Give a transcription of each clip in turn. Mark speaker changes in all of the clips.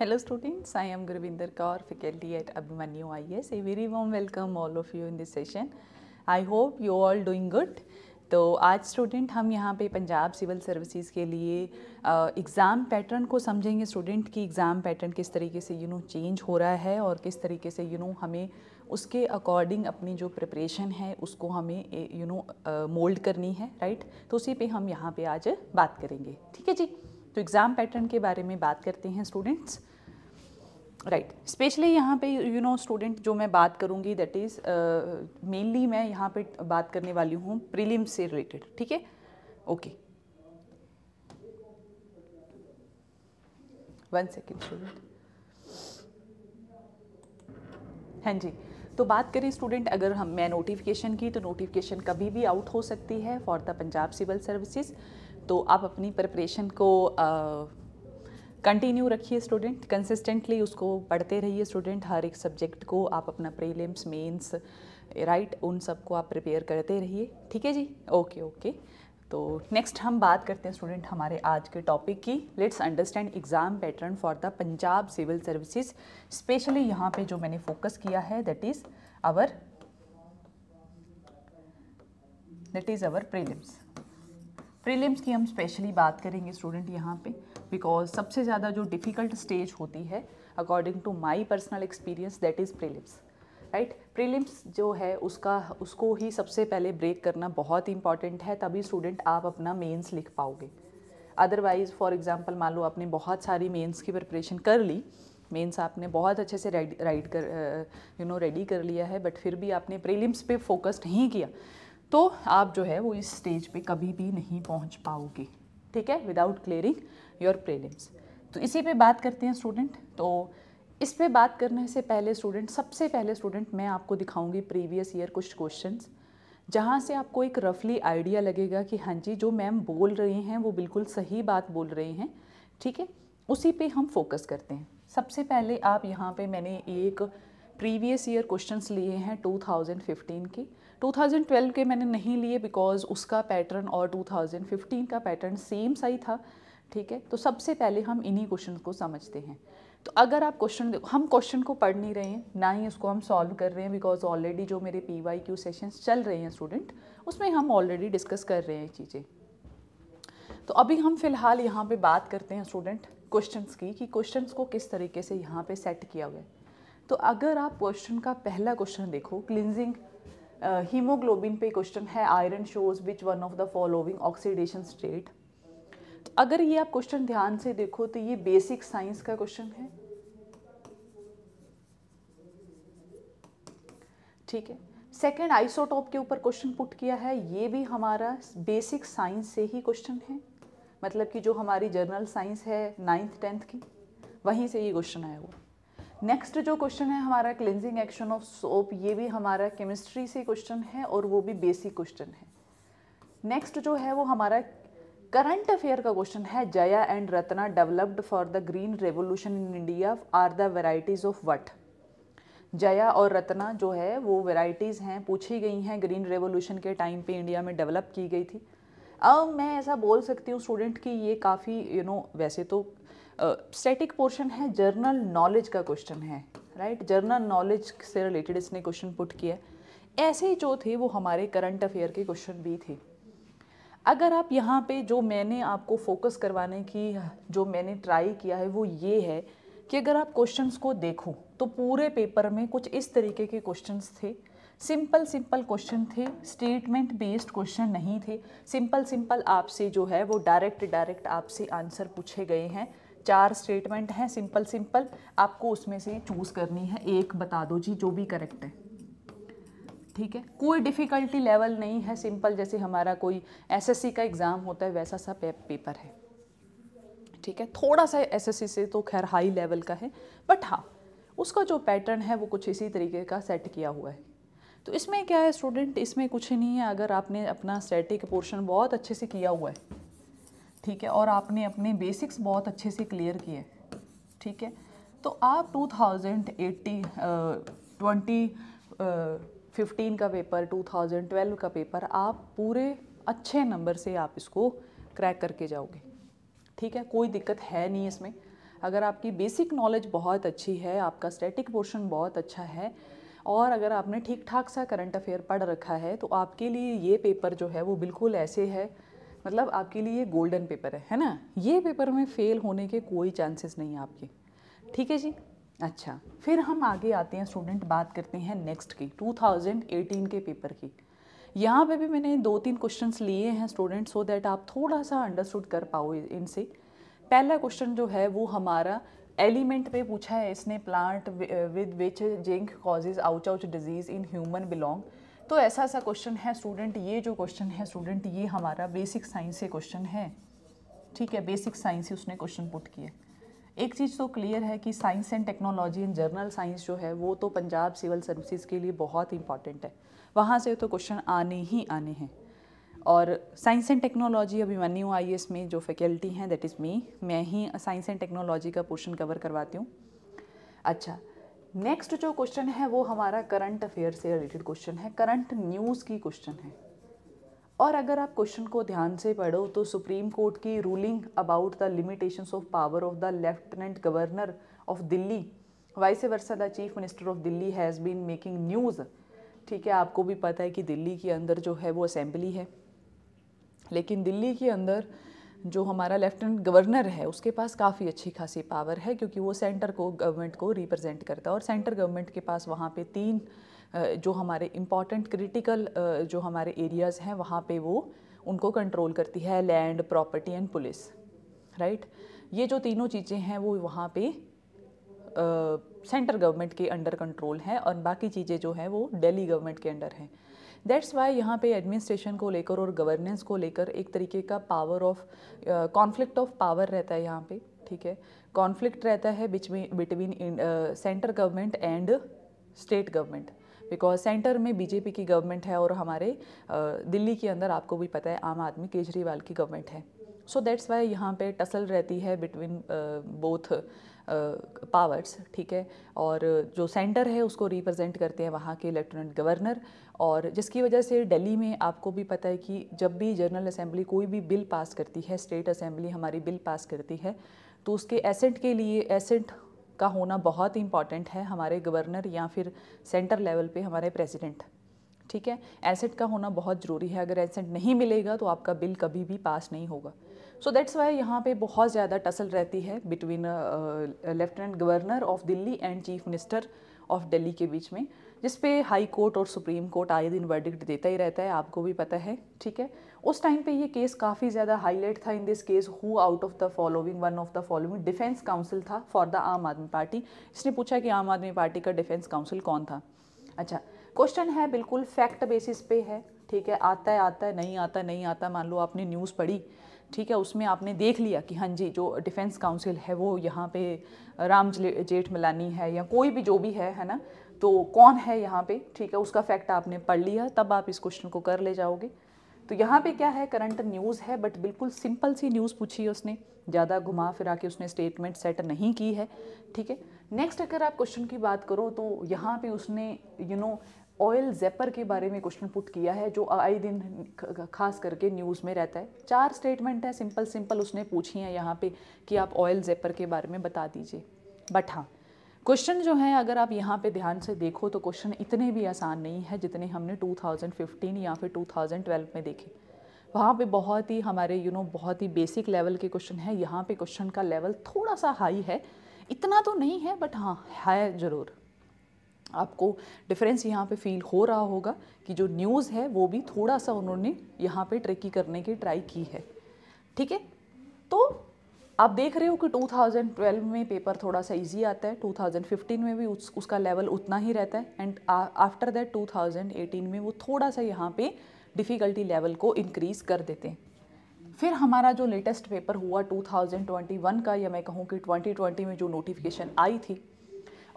Speaker 1: Hello students, I am Gurvinder Kaur, faculty at Abhimanyu IS. A very warm welcome all of you in this session. I hope you all doing good. तो आज student हम यहाँ पे Punjab civil services के लिए exam pattern को समझेंगे student की एग्ज़ाम पैटर्न किस तरीके से यू नो चेंज हो रहा है और किस तरीके से यू नो हमें उसके अकॉर्डिंग अपनी जो प्रिपरेशन है उसको हमें यू नो मोल्ड करनी है राइट तो उसी पे हम यहाँ पे आज बात करेंगे ठीक है जी तो एग्ज़ाम पैटर्न के बारे में बात करते हैं स्टूडेंट्स राइट स्पेशली यहाँ पे यू नो स्टूडेंट जो मैं बात करूँगी दैट इज़ मेनली मैं यहाँ पे बात करने वाली हूँ प्रीलिम से रिलेटेड ठीक है ओके वन सेकेंड स्टूडेंट हाँ जी तो बात करें स्टूडेंट अगर हम मैं नोटिफिकेशन की तो नोटिफिकेशन कभी भी आउट हो सकती है for the Punjab civil services तो आप अपनी प्रिपरेशन को कंटिन्यू रखिए स्टूडेंट कंसिस्टेंटली उसको पढ़ते रहिए स्टूडेंट हर एक सब्जेक्ट को आप अपना प्रीलिम्स मेंस राइट उन सबको आप प्रिपेयर करते रहिए ठीक है जी ओके ओके तो नेक्स्ट हम बात करते हैं स्टूडेंट हमारे आज के टॉपिक की let's understand exam pattern for the Punjab civil services specially यहाँ पे जो मैंने फोकस किया है that is our that is our prelims prelims की हम स्पेशली बात करेंगे स्टूडेंट यहाँ पे बिकॉज सबसे ज़्यादा जो डिफ़िकल्ट स्टेज होती है according to my personal experience that is prelims right prelims जो है उसका उसको ही सबसे पहले ब्रेक करना बहुत इंपॉर्टेंट है तभी स्टूडेंट आप अपना मेंस लिख पाओगे अदरवाइज़ फॉर एग्जांपल मान लो आपने बहुत सारी मेंस की प्रिपरेशन कर ली मेंस आपने बहुत अच्छे से राइड राइड कर यू नो रेडी कर लिया है बट फिर भी आपने प्रीलिम्स पे फोकस नहीं किया तो आप जो है वो इस स्टेज पे कभी भी नहीं पहुंच पाओगे ठीक है विदाउट क्लियरिंग योर प्रेलिम्स तो इसी पे बात करते हैं स्टूडेंट तो इस पे बात करने से पहले स्टूडेंट सबसे पहले स्टूडेंट मैं आपको दिखाऊंगी प्रीवियस ईयर कुछ क्वेश्चंस जहाँ से आपको एक रफली आइडिया लगेगा कि हाँ जी जो मैम बोल रही हैं वो बिल्कुल सही बात बोल रही हैं ठीक है उसी पे हम फोकस करते हैं सबसे पहले आप यहाँ पे मैंने एक प्रीवियस ईयर क्वेश्चंस लिए हैं 2015 के 2012 के मैंने नहीं लिए बिकॉज उसका पैटर्न और 2015 का पैटर्न सेम सा ही था ठीक है तो सबसे पहले हम इन्हीं क्वेश्चन को समझते हैं तो अगर आप क्वेश्चन हम क्वेश्चन को पढ़ नहीं रहे हैं ना ही उसको हम सॉल्व कर रहे हैं बिकॉज ऑलरेडी जो मेरे पी वाई क्यू सेशन चल रहे हैं स्टूडेंट उसमें हम ऑलरेडी डिस्कस कर रहे हैं चीज़ें तो अभी हम फिलहाल यहाँ पे बात करते हैं स्टूडेंट क्वेश्चंस की कि क्वेश्चंस को किस तरीके से यहाँ पे सेट किया हुआ है तो अगर आप क्वेश्चन का पहला क्वेश्चन देखो क्लिनजिंग हीमोग्लोबिन uh, पे क्वेश्चन है iron shows which one of the following oxidation state अगर ये आप क्वेश्चन ध्यान से देखो तो ये बेसिक साइंस का क्वेश्चन है ठीक है सेकेंड आइसोटॉप के ऊपर क्वेश्चन पुट किया है ये भी हमारा बेसिक साइंस से ही क्वेश्चन है मतलब कि जो हमारी जर्नल साइंस है नाइन्थ टेंथ की वहीं से ये क्वेश्चन आया हुआ नेक्स्ट जो क्वेश्चन है हमारा क्लिनजिंग एक्शन ऑफ सोप ये भी हमारा केमिस्ट्री से क्वेश्चन है और वो भी बेसिक क्वेश्चन है नेक्स्ट जो है वो हमारा करंट अफेयर का क्वेश्चन है Jaya and Ratna developed for the green revolution in India are the varieties of wheat Jaya और रत्ना जो है वो वेराइटीज़ हैं पूछी गई हैं ग्रीन रेवोल्यूशन के टाइम पे इंडिया में डेवलप की गई थी अब मैं ऐसा बोल सकती हूँ स्टूडेंट कि ये काफ़ी यू नो वैसे तो स्टैटिक पोर्शन है जर्नल नॉलेज का क्वेश्चन है राइट जर्नल नॉलेज से रिलेटेड इसने क्वेश्चन पुट किया ऐसे ही जो थे वो हमारे करंट अफेयर के क्वेश्चन भी थे अगर आप यहाँ पे जो मैंने आपको फोकस करवाने की जो मैंने ट्राई किया है वो ये है कि अगर आप क्वेश्चंस को देखो तो पूरे पेपर में कुछ इस तरीके के क्वेश्चंस थे सिंपल सिंपल क्वेश्चन थे स्टेटमेंट बेस्ड क्वेश्चन नहीं थे सिंपल सिंपल आपसे जो है वो डायरेक्ट डायरेक्ट आपसे आंसर पूछे गए हैं चार स्टेटमेंट हैं सिंपल सिंपल आपको उसमें से चूज़ करनी है एक बता दो जी जो भी करेक्ट है ठीक है कोई डिफ़िकल्टी लेवल नहीं है सिंपल जैसे हमारा कोई एसएससी का एग्ज़ाम होता है वैसा सा पेपर है ठीक है थोड़ा सा एसएससी से तो खैर हाई लेवल का है बट हाँ उसका जो पैटर्न है वो कुछ इसी तरीके का सेट किया हुआ है तो इसमें क्या है स्टूडेंट इसमें कुछ नहीं है अगर आपने अपना स्टैटिक पोर्शन बहुत अच्छे से किया हुआ है ठीक है और आपने अपने बेसिक्स बहुत अच्छे से क्लियर किए ठीक है तो आप 2080 ट्वेंटी फिफ्टीन का पेपर 2012 का पेपर आप पूरे अच्छे नंबर से आप इसको क्रैक करके जाओगे ठीक है कोई दिक्कत है नहीं इसमें अगर आपकी बेसिक नॉलेज बहुत अच्छी है आपका स्टैटिक पोर्शन बहुत अच्छा है और अगर आपने ठीक ठाक सा करंट अफेयर पढ़ रखा है तो आपके लिए ये पेपर जो है वो बिल्कुल ऐसे है मतलब आपके लिए ये गोल्डन पेपर है है ना ये पेपर में फेल होने के कोई चांसेस नहीं है आपके ठीक है जी अच्छा फिर हम आगे आते हैं स्टूडेंट बात करते हैं नेक्स्ट की 2018 के पेपर की यहाँ पे भी मैंने दो तीन क्वेश्चंस लिए हैं स्टूडेंट सो दैट आप थोड़ा सा अंडरस्टूड कर पाओ इनसे पहला क्वेश्चन जो है वो हमारा एलिमेंट पे पूछा है इसने plant with which zinc causes ouch ouch disease in human belong तो ऐसा ऐसा क्वेश्चन है स्टूडेंट ये जो क्वेश्चन है स्टूडेंट ये हमारा बेसिक साइंस से क्वेश्चन है ठीक है बेसिक साइंस से उसने क्वेश्चन पुट किए एक चीज़ तो क्लियर है कि science and technology and general science जो है वो तो पंजाब सिविल सर्विसेज के लिए बहुत इंपॉर्टेंट है वहाँ से तो क्वेश्चन आने ही आने हैं और साइंस एंड टेक्नोलॉजी अभी न्यू आई एस में जो फैकल्टी हैं दैट इज़ मी मैं ही साइंस एंड टेक्नोलॉजी का पोर्शन कवर करवाती हूँ अच्छा नेक्स्ट जो क्वेश्चन है वो हमारा करंट अफेयर से रिलेटेड क्वेश्चन है करंट न्यूज़ की क्वेश्चन है और अगर आप क्वेश्चन को ध्यान से पढ़ो तो सुप्रीम कोर्ट की ruling about the limitations of power of the lieutenant governor of Delhi vice versa the chief minister of Delhi has been making news ठीक है आपको भी पता है कि दिल्ली के अंदर जो है वो असेंबली है लेकिन दिल्ली के अंदर जो हमारा लेफ्टिनेंट गवर्नर है उसके पास काफ़ी अच्छी खासी पावर है क्योंकि वो सेंटर को गवर्नमेंट को रिप्रेजेंट करता है और सेंटर गवर्नमेंट के पास वहाँ पे तीन जो हमारे इम्पॉर्टेंट क्रिटिकल जो हमारे एरियाज़ हैं वहाँ पे वो उनको कंट्रोल करती है land property and police right ये जो तीनों चीज़ें हैं वो वहाँ पर सेंटर गवर्नमेंट के अंडर कंट्रोल हैं और बाकी चीज़ें जो हैं वो डेली गवर्नमेंट के अंडर हैं दैट्स वाई यहाँ पे एडमिनिस्ट्रेशन को लेकर और गवर्नेंस को लेकर एक तरीके का power of conflict of power रहता है यहाँ पे ठीक है कॉन्फ्लिक्ट रहता है between center government and state government because center में बीजेपी की गवर्नमेंट है और हमारे दिल्ली के अंदर आपको भी पता है आम आदमी केजरीवाल की गवर्नमेंट है सो दैट्स वाई यहाँ पे टसल रहती है बिटवीन बोथ पावर्स ठीक है और जो सेंटर है उसको रिप्रेजेंट करते हैं वहाँ के लेफ्टिनेंट गवर्नर और जिसकी वजह से दिल्ली में आपको भी पता है कि जब भी जनरल असेंबली कोई भी बिल पास करती है स्टेट असेंबली हमारी बिल पास करती है तो उसके एसेंट के लिए एसेंट का होना बहुत इंपॉर्टेंट है हमारे गवर्नर या फिर सेंटर लेवल पे हमारे प्रेसिडेंट ठीक है एसेट का होना बहुत ज़रूरी है अगर एसेंट नहीं मिलेगा तो आपका बिल कभी भी पास नहीं होगा सो दैट्स वाई यहाँ पे बहुत ज़्यादा टसल रहती है between lieutenant governor of Delhi and chief minister of Delhi के बीच में जिस पे हाई कोर्ट और सुप्रीम कोर्ट आए दिन वर्डिक्ट देता ही रहता है आपको भी पता है ठीक है उस टाइम पे ये केस काफ़ी ज़्यादा हाईलाइट था in this case who out of the following one of the following defence counsel था for the Aam Aadmi party इसने पूछा कि आम आदमी पार्टी का डिफेंस काउंसिल कौन था अच्छा क्वेश्चन है बिल्कुल फैक्ट बेसिस पे है ठीक है आता है आता है नहीं आता नहीं आता मान लो आपने न्यूज़ पढ़ी ठीक है उसमें आपने देख लिया कि हाँ जी जो डिफेंस काउंसिल है वो यहाँ पे राम जेठ मिलानी है या कोई भी जो भी है है ना तो कौन है यहाँ पे ठीक है उसका फैक्ट आपने पढ़ लिया तब आप इस क्वेश्चन को कर ले जाओगे तो यहाँ पे क्या है करंट न्यूज़ है बट बिल्कुल सिंपल सी न्यूज़ पूछी है उसने ज़्यादा घुमा फिरा के उसने स्टेटमेंट सेट नहीं की है ठीक है नेक्स्ट अगर आप क्वेश्चन की बात करो तो यहाँ पे उसने you you know know, oil जेपर के बारे में क्वेश्चन पुट किया है जो आए दिन खास करके न्यूज़ में रहता है चार स्टेटमेंट है सिंपल सिंपल उसने पूछी हैं यहाँ पे कि आप ऑयल जेपर के बारे में बता दीजिए बट हाँ क्वेश्चन जो है अगर आप यहाँ पे ध्यान से देखो तो क्वेश्चन इतने भी आसान नहीं है जितने हमने 2015 या फिर 2012 में देखे वहाँ पे बहुत ही हमारे यू you नो know, बहुत ही बेसिक लेवल के क्वेश्चन है यहाँ पे क्वेश्चन का लेवल थोड़ा सा हाई है इतना तो नहीं है बट हाँ है ज़रूर आपको डिफरेंस यहाँ पे फील हो रहा होगा कि जो न्यूज़ है वो भी थोड़ा सा उन्होंने यहाँ पे ट्रेकी करने की ट्राई की है ठीक है तो आप देख रहे हो कि 2012 में पेपर थोड़ा सा इजी आता है 2015 में भी उस, उसका लेवल उतना ही रहता है एंड आफ्टर दैट 2018 में वो थोड़ा सा यहाँ पे डिफ़िकल्टी लेवल को इनक्रीज़ कर देते हैं फिर हमारा जो लेटेस्ट पेपर हुआ 2021 का या मैं कहूँ कि 2020 में जो नोटिफिकेशन आई थी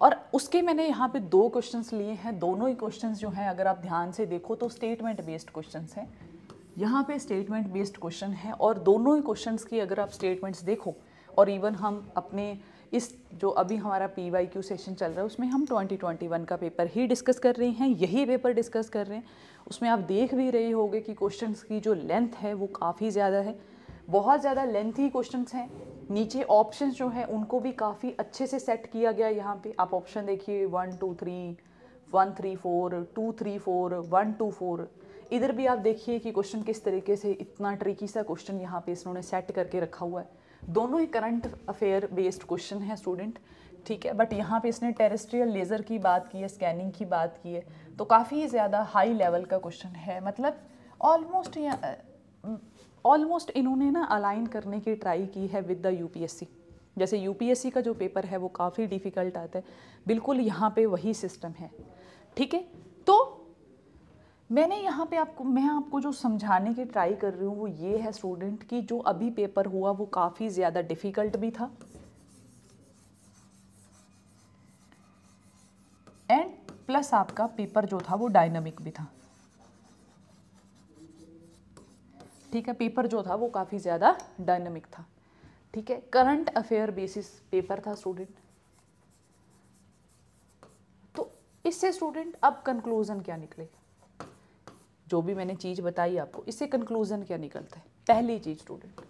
Speaker 1: और उसके मैंने यहाँ पे दो क्वेश्चंस लिए हैं दोनों ही क्वेश्चंस जो हैं अगर आप ध्यान से देखो तो स्टेटमेंट बेस्ड क्वेश्चंस हैं यहाँ पे स्टेटमेंट बेस्ड क्वेश्चन है और दोनों ही क्वेश्चंस की अगर आप स्टेटमेंट्स देखो और इवन हम अपने इस जो अभी हमारा पी वाई क्यू सेशन चल रहा है उसमें हम वन का पेपर ही डिस्कस कर रहे हैं यही पेपर डिस्कस कर रहे हैं उसमें आप देख भी रहे होगे कि क्वेश्चंस की जो लेंथ है वो काफ़ी ज़्यादा है बहुत ज़्यादा लेंथी क्वेश्चंस हैं नीचे ऑप्शन जो हैं उनको भी काफ़ी अच्छे से सेट किया गया यहाँ पे आप ऑप्शन देखिए one two three one three four two three four one two four इधर भी आप देखिए कि क्वेश्चन किस तरीके से इतना ट्रिकी सा क्वेश्चन यहाँ पे इन्होंने सेट करके रखा हुआ है दोनों ही करंट अफेयर बेस्ड क्वेश्चन है स्टूडेंट ठीक है बट यहाँ पे इसने टेरेस्ट्रियल लेज़र की बात की है स्कैनिंग की बात की है तो काफ़ी ज़्यादा हाई लेवल का क्वेश्चन है मतलब ऑलमोस्ट ऑलमोस्ट इन्होंने ना अलाइन करने की ट्राई की है विद द यूपीएससी जैसे यूपीएससी का जो पेपर है वो काफ़ी डिफ़िकल्ट आता है बिल्कुल यहाँ पे वही सिस्टम है ठीक है तो मैंने यहाँ पे आपको मैं आपको जो समझाने की ट्राई कर रही हूँ वो ये है स्टूडेंट कि जो अभी पेपर हुआ वो काफ़ी ज़्यादा डिफ़िकल्ट भी था एंड प्लस आपका पेपर जो था वो डायनामिक भी था ठीक है पेपर जो था वो काफ़ी ज़्यादा डायनमिक था ठीक है करंट अफेयर बेसिस पेपर था स्टूडेंट तो इससे स्टूडेंट अब कंक्लूज़न क्या निकले जो भी मैंने चीज़ बताई आपको इससे कंक्लूज़न क्या निकलता है पहली चीज़ स्टूडेंट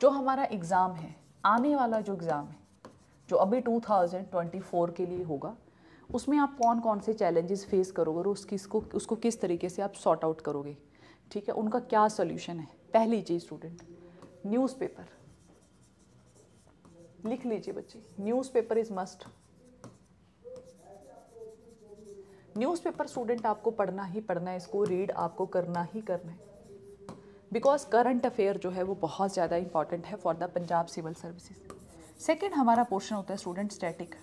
Speaker 1: जो हमारा एग्ज़ाम है आने वाला जो एग्ज़ाम है जो अभी 2024 के लिए होगा उसमें आप कौन कौन से चैलेंजेस फेस करोगे और उसकी उसको किस तरीके से आप सॉर्ट आउट करोगे ठीक है उनका क्या सोल्यूशन है पहली चीज़ स्टूडेंट न्यूज़पेपर लिख लीजिए बच्चे newspaper is must newspaper student आपको पढ़ना ही पढ़ना है इसको रीड आपको करना ही करना है बिकॉज करंट अफेयर जो है वो बहुत ज़्यादा इंपॉर्टेंट है for the Punjab civil services second हमारा पोर्शन होता है स्टूडेंट स्टैटिक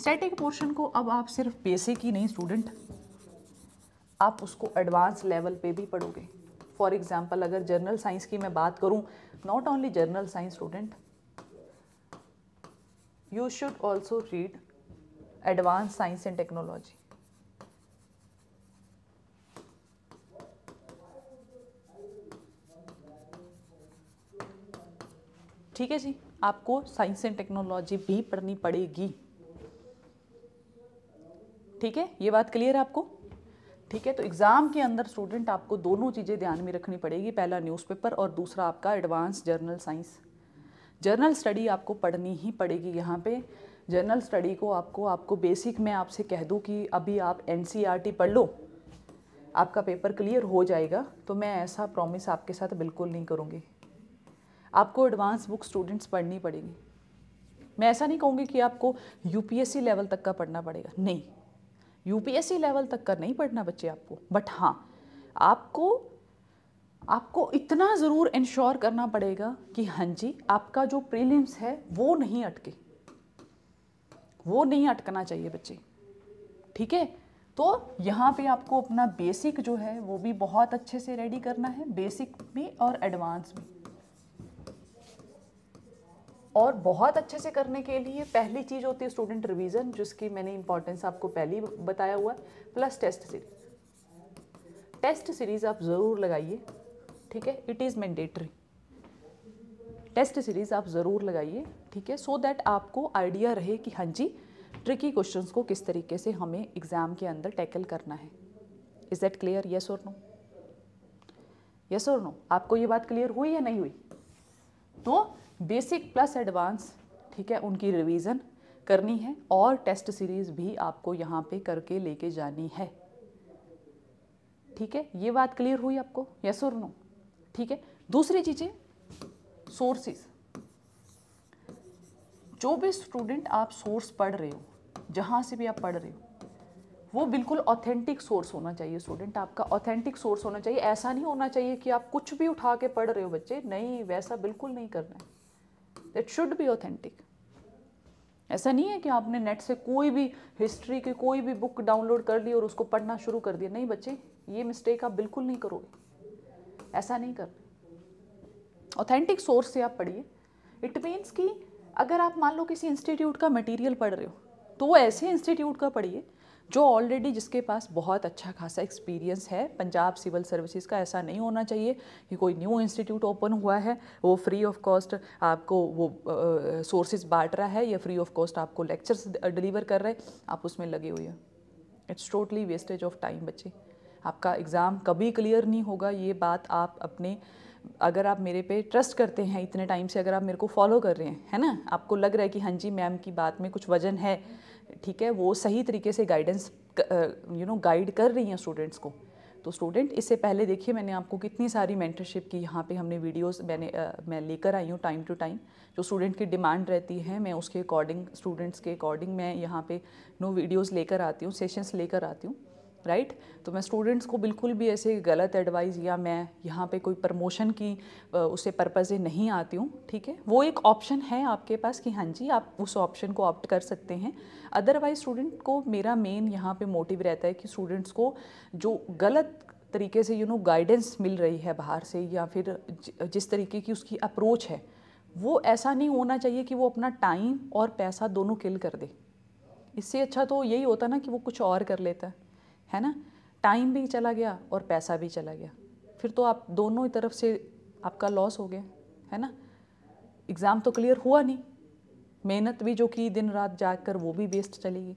Speaker 1: स्टैटिक पोर्शन को अब आप सिर्फ बेसिक ही नहीं स्टूडेंट आप उसको एडवांस लेवल पे भी पढ़ोगे फॉर एग्ज़ाम्पल अगर जर्नल साइंस की मैं बात करूँ not only general science student you should also read advance science and technology ठीक है जी आपको साइंस एंड टेक्नोलॉजी भी पढ़नी पड़ेगी ठीक है ये बात क्लियर है आपको ठीक है तो एग्ज़ाम के अंदर स्टूडेंट आपको दोनों चीज़ें ध्यान में रखनी पड़ेगी पहला न्यूज़पेपर और दूसरा आपका advance general science general study आपको पढ़नी ही पड़ेगी यहाँ पे जर्नल स्टडी को आपको आपको बेसिक मैं आपसे कह दूँ कि अभी आप एन e पढ़ लो आपका पेपर क्लियर हो जाएगा तो मैं ऐसा प्रॉमिस आपके साथ बिल्कुल नहीं करूँगी आपको एडवांस बुक स्टूडेंट्स पढ़नी पड़ेगी मैं ऐसा नहीं कहूँगी कि आपको यूपीएससी लेवल तक का पढ़ना पड़ेगा नहीं यूपीएससी लेवल तक का नहीं पढ़ना बच्चे आपको बट हाँ आपको आपको इतना ज़रूर इंश्योर करना पड़ेगा कि हाँ जी आपका जो प्रीलिम्स है वो नहीं अटके वो नहीं अटकना चाहिए बच्चे ठीक है तो यहाँ पे आपको अपना बेसिक जो है वो भी बहुत अच्छे से रेडी करना है बेसिक में और एडवांस में और बहुत अच्छे से करने के लिए पहली चीज़ होती है स्टूडेंट रिवीजन जिसकी मैंने इंपॉर्टेंस आपको पहले ही बताया हुआ है plus test series test series आप ज़रूर लगाइए ठीक है it is mandatory test series आप ज़रूर लगाइए ठीक है सो दैट आपको आइडिया रहे कि हाँ जी ट्रिकी क्वेश्चंस को किस तरीके से हमें एग्ज़ाम के अंदर टैकल करना है इज़ दैट क्लियर येस और नो यस और नो आपको ये बात क्लियर हुई या नहीं हुई तो बेसिक प्लस एडवांस ठीक है उनकी रिवीजन करनी है और टेस्ट सीरीज़ भी आपको यहाँ पे करके लेके जानी है ठीक है ये बात क्लियर हुई आपको यस और नो ठीक है दूसरी चीज़ें सोर्सेज जो भी स्टूडेंट आप सोर्स पढ़ रहे हो जहाँ से भी आप पढ़ रहे हो वो बिल्कुल ऑथेंटिक सोर्स होना चाहिए स्टूडेंट आपका ऑथेंटिक सोर्स होना चाहिए ऐसा नहीं होना चाहिए कि आप कुछ भी उठा के पढ़ रहे हो बच्चे नहीं वैसा बिल्कुल नहीं करना है दैट शुड बी ऑथेंटिक ऐसा नहीं है कि आपने नेट से कोई भी हिस्ट्री की कोई भी बुक डाउनलोड कर ली और उसको पढ़ना शुरू कर दिया नहीं बच्चे ये मिस्टेक आप बिल्कुल नहीं करोगे ऐसा नहीं कर ऑथेंटिक सोर्स से आप पढ़िए इट मीन्स कि अगर आप मान लो किसी इंस्टीट्यूट का मटेरियल पढ़ रहे हो तो वो ऐसे इंस्टीट्यूट का पढ़िए जो ऑलरेडी जिसके पास बहुत अच्छा खासा एक्सपीरियंस है पंजाब सिविल सर्विसेज का ऐसा नहीं होना चाहिए कि कोई न्यू इंस्टीट्यूट ओपन हुआ है वो फ्री ऑफ कॉस्ट आपको वो सोर्सेज बांट रहा है या फ्री ऑफ कॉस्ट आपको लेक्चर्स डिलीवर कर रहे हैं आप उसमें लगे हुए हैं it's totally wastage of time बच्चे आपका एग्ज़ाम कभी क्लियर नहीं होगा ये बात आप अपने अगर आप मेरे पे ट्रस्ट करते हैं इतने टाइम से अगर आप मेरे को फॉलो कर रहे हैं है ना आपको लग रहा है कि हाँ जी मैम की बात में कुछ वजन है ठीक है वो सही तरीके से गाइडेंस यू नो गाइड कर रही हैं स्टूडेंट्स को तो स्टूडेंट इससे पहले देखिए मैंने आपको कितनी सारी मेंटरशिप की यहाँ पे हमने वीडियोस मैंने आ, मैं लेकर आई हूँ टाइम टू टाइम जो स्टूडेंट की डिमांड रहती है मैं उसके अकॉर्डिंग स्टूडेंट्स के अकॉर्डिंग मैं यहाँ पे नो वीडियोस लेकर आती हूँ सेशंस लेकर आती हूँ राइट right? तो मैं स्टूडेंट्स को बिल्कुल भी ऐसे गलत एडवाइस या मैं यहाँ पे कोई प्रमोशन की उसे पर्पज़े नहीं आती हूँ ठीक है वो एक ऑप्शन है आपके पास कि हाँ जी आप उस ऑप्शन को ऑप्ट कर सकते हैं अदरवाइज स्टूडेंट को मेरा मेन यहाँ पे मोटिव रहता है कि स्टूडेंट्स को जो गलत तरीके से यू नो गाइडेंस मिल रही है बाहर से या फिर जिस तरीके की उसकी अप्रोच है वो ऐसा नहीं होना चाहिए कि वो अपना टाइम और पैसा दोनों किल कर दे इससे अच्छा तो यही होता ना कि वो कुछ और कर लेता है है ना टाइम भी चला गया और पैसा भी चला गया फिर तो आप दोनों ही तरफ से आपका लॉस हो गया है ना एग्ज़ाम तो क्लियर हुआ नहीं मेहनत भी जो कि दिन रात जा कर वो भी वेस्ट चलेगी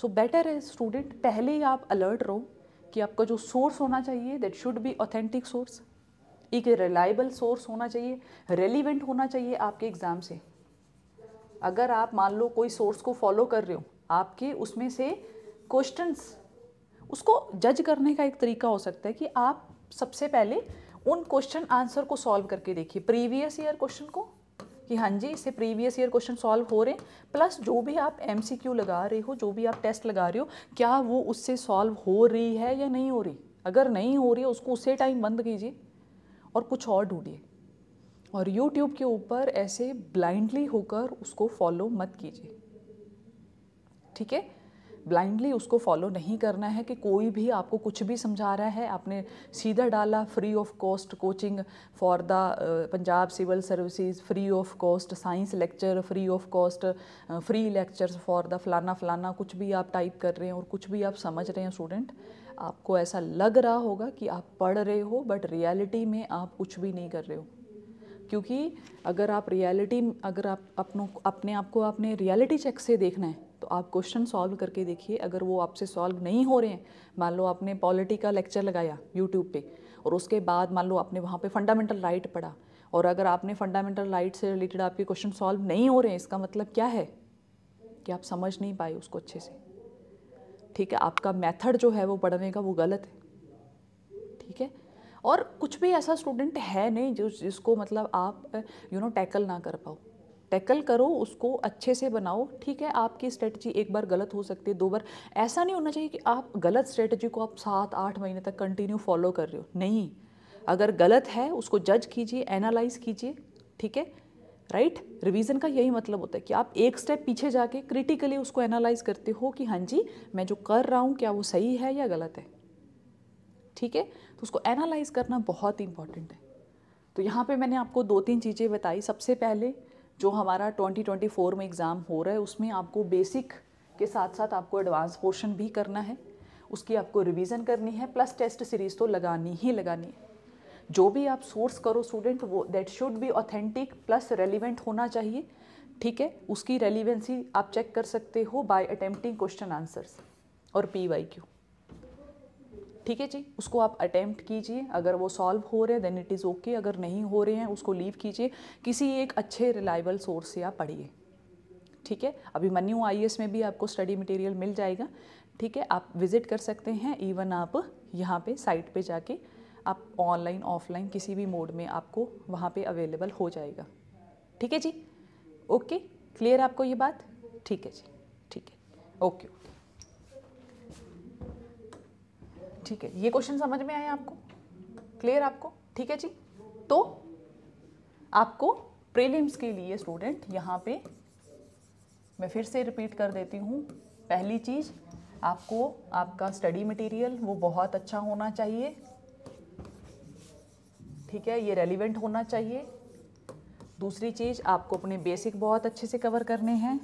Speaker 1: सो बेटर है स्टूडेंट पहले ही आप अलर्ट रहो कि आपका जो सोर्स होना चाहिए that should be authentic source एक रिलायबल सोर्स होना चाहिए रेलिवेंट होना चाहिए आपके एग्ज़ाम से अगर आप मान लो कोई सोर्स को फॉलो कर रहे हो आपके उसमें से क्वेश्चंस उसको जज करने का एक तरीका हो सकता है कि आप सबसे पहले उन क्वेश्चन आंसर को सॉल्व करके देखिए प्रीवियस ईयर क्वेश्चन को कि हाँ जी इससे प्रीवियस ईयर क्वेश्चन सॉल्व हो रहे हैं प्लस जो भी आप एम लगा रहे हो जो भी आप टेस्ट लगा रहे हो क्या वो उससे सॉल्व हो रही है या नहीं हो रही अगर नहीं हो रही है उसको उसे टाइम बंद कीजिए और कुछ और ढूंढिए और यूट्यूब के ऊपर ऐसे ब्लाइंडली होकर उसको फॉलो मत कीजिए ठीक है ब्लाइंडली उसको फॉलो नहीं करना है कि कोई भी आपको कुछ भी समझा रहा है आपने सीधा डाला free of cost coaching for the Punjab civil services free of cost science lecture free of cost free lectures for the फलाना फलाना कुछ भी आप टाइप कर रहे हैं और कुछ भी आप समझ रहे हैं स्टूडेंट आपको ऐसा लग रहा होगा कि आप पढ़ रहे हो बट रियलिटी में आप कुछ भी नहीं कर रहे हो क्योंकि अगर आप रियलिटी अगर आप अपनों अपने आप को आपने रियलिटी चेक से देखना है तो आप क्वेश्चन सॉल्व करके देखिए अगर वो आपसे सॉल्व नहीं हो रहे हैं मान लो आपने पॉलिटी का लेक्चर लगाया यूट्यूब पे और उसके बाद मान लो आपने वहाँ पे फंडामेंटल राइट पढ़ा और अगर आपने फंडामेंटल राइट से रिलेटेड आपके क्वेश्चन सॉल्व नहीं हो रहे हैं इसका मतलब क्या है कि आप समझ नहीं पाए उसको अच्छे से ठीक है आपका मैथड जो है वो पढ़ने का वो गलत है ठीक है और कुछ भी ऐसा स्टूडेंट है नहीं जो जिसको मतलब आप यू नो टैकल ना कर पाओ टैकल करो उसको अच्छे से बनाओ ठीक है आपकी स्ट्रेटजी एक बार गलत हो सकती है दो बार ऐसा नहीं होना चाहिए कि आप गलत स्ट्रेटजी को आप सात आठ महीने तक कंटिन्यू फॉलो कर रहे हो नहीं अगर गलत है उसको जज कीजिए एनालाइज कीजिए ठीक है राइट right? रिवीजन का यही मतलब होता है कि आप एक स्टेप पीछे जाके क्रिटिकली उसको एनालाइज करते हो कि हाँ जी मैं जो कर रहा हूँ क्या वो सही है या गलत है ठीक है तो उसको एनालाइज करना बहुत इंपॉर्टेंट है तो यहाँ पे मैंने आपको दो तीन चीज़ें बताई सबसे पहले जो हमारा 2024 में एग्ज़ाम हो रहा है उसमें आपको बेसिक के साथ साथ आपको एडवांस पोर्शन भी करना है उसकी आपको रिवीजन करनी है प्लस टेस्ट सीरीज़ तो लगानी ही लगानी है जो भी आप सोर्स करो स्टूडेंट वो that should be authentic plus relevant होना चाहिए ठीक है उसकी रेलिवेंसी आप चेक कर सकते हो बाय अटेम्प्टिंग क्वेश्चन आंसर्स और पी वाई क्यू ठीक है जी उसको आप अटैम्प्ट कीजिए अगर वो सॉल्व हो रहे हैं देन इट इज़ ओके अगर नहीं हो रहे हैं उसको लीव कीजिए किसी एक अच्छे रिलायबल सोर्स से आप पढ़िए ठीक है अभी मन्यू आई में भी आपको स्टडी मटेरियल मिल जाएगा ठीक है आप विज़िट कर सकते हैं इवन आप यहाँ पे साइट पे जाके आप ऑनलाइन ऑफलाइन किसी भी मोड में आपको वहाँ पे अवेलेबल हो जाएगा ठीक है जी ओके क्लियर आपको ये बात ठीक है जी ठीक है ओके ओके ठीक है ये क्वेश्चन समझ में आया आपको क्लियर आपको ठीक है जी तो आपको प्रीलिम्स के लिए स्टूडेंट यहाँ पे मैं फिर से रिपीट कर देती हूँ पहली चीज़ आपको आपका स्टडी मटेरियल वो बहुत अच्छा होना चाहिए ठीक है ये रेलिवेंट होना चाहिए दूसरी चीज़ आपको अपने बेसिक बहुत अच्छे से कवर करने हैं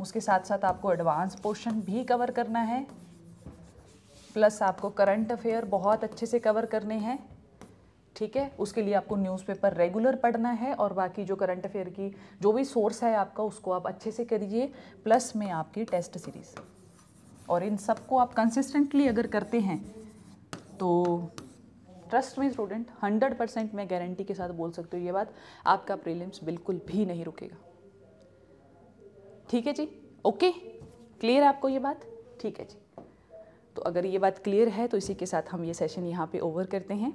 Speaker 1: उसके साथ साथ आपको एडवांस पोर्शन भी कवर करना है प्लस आपको करंट अफेयर बहुत अच्छे से कवर करने हैं ठीक है उसके लिए आपको न्यूज़पेपर रेगुलर पढ़ना है और बाकी जो करंट अफेयर की जो भी सोर्स है आपका उसको आप अच्छे से करिए प्लस में आपकी टेस्ट सीरीज़ और इन सबको आप कंसिस्टेंटली अगर करते हैं तो ट्रस्ट में स्टूडेंट हंड्रेड परसेंट मैं गारंटी के साथ बोल सकती हूँ ये बात आपका प्रीलिम्स बिल्कुल भी नहीं रुकेगा ठीक है जी ओके क्लियर आपको ये बात ठीक है जी तो अगर ये बात क्लियर है तो इसी के साथ हम ये सेशन यहाँ पे ओवर करते हैं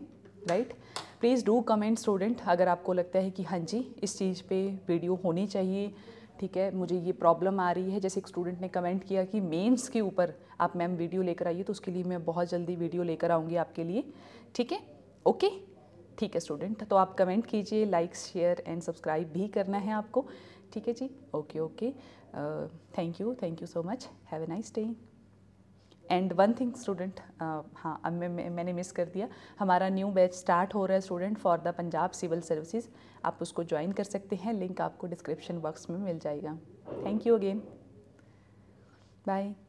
Speaker 1: right please do comment student अगर आपको लगता है कि हाँ जी इस चीज़ पे वीडियो होनी चाहिए ठीक है मुझे ये प्रॉब्लम आ रही है जैसे एक स्टूडेंट ने कमेंट किया कि मेंस के ऊपर आप मैम वीडियो लेकर आइए तो उसके लिए मैं बहुत जल्दी वीडियो लेकर आऊँगी आपके लिए ठीक है ओके ठीक है स्टूडेंट तो आप कमेंट कीजिए लाइक शेयर एंड सब्सक्राइब भी करना है आपको ठीक है जी okay okay thank you thank you so much have a nice day and one thing student हाँ अब मैं, मैं मैंने मिस कर दिया हमारा न्यू बैच स्टार्ट हो रहा है student for the Punjab civil services आप उसको ज्वाइन कर सकते हैं लिंक आपको डिस्क्रिप्शन बॉक्स में मिल जाएगा थैंक यू अगेन बाय